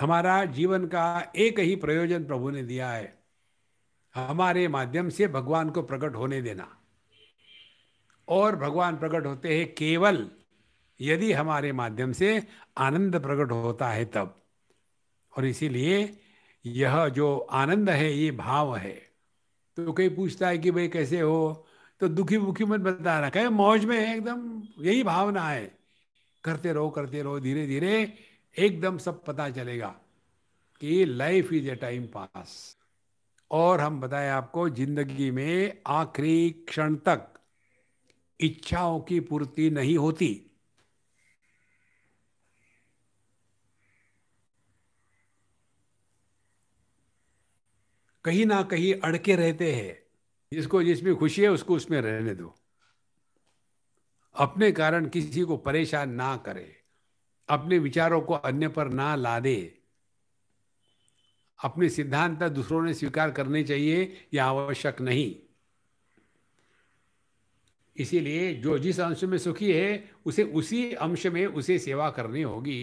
हमारा जीवन का एक ही प्रयोजन प्रभु ने दिया है हमारे माध्यम से भगवान को प्रकट होने देना और भगवान प्रकट होते हैं केवल यदि हमारे माध्यम से आनंद प्रकट होता है तब और इसीलिए यह जो आनंद है ये भाव है तो कोई पूछता है कि भाई कैसे हो तो दुखी मुखी मत बता रहा कहे मौज में है एकदम यही भावना है करते रहो करते रहो धीरे धीरे एकदम सब पता चलेगा कि life is a time pass और हम बताएं आपको जिंदगी में आखिरी क्षण तक इच्छाओं की पूर्ति नहीं होती कहीं ना कहीं अड़के रहते हैं जिसको जिसमें खुशी है उसको उसमें रहने दो अपने कारण किसी को परेशान ना करें अपने विचारों को अन्य पर ना लादे अपने सिद्धांत दूसरों ने स्वीकार करने चाहिए यह आवश्यक नहीं इसीलिए जो जिस अंश में सुखी है उसे उसी अंश में उसे सेवा करनी होगी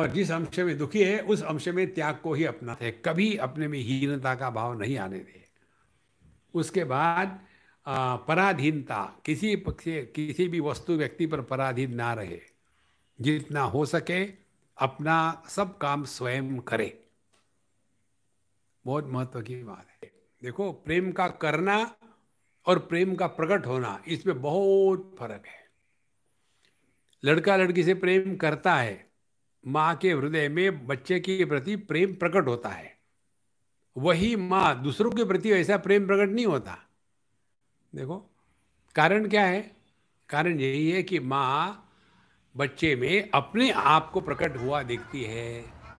और जिस अंश में दुखी है उस अंश में त्याग को ही अपना है कभी अपने में हीनता का भाव नहीं आने दे उसके बाद पराधीनता किसी पक्ष किसी भी वस्तु व्यक्ति पर पराधीन ना रहे जितना हो सके अपना सब काम स्वयं करे बहुत महत्व की बात है देखो प्रेम का करना और प्रेम का प्रकट होना इसमें बहुत फर्क है लड़का लड़की से प्रेम करता है माँ के हृदय में बच्चे के प्रति प्रेम प्रकट होता है वही माँ दूसरों के प्रति ऐसा प्रेम प्रकट नहीं होता देखो कारण क्या है कारण यही है कि माँ बच्चे में अपने आप को प्रकट हुआ देखती है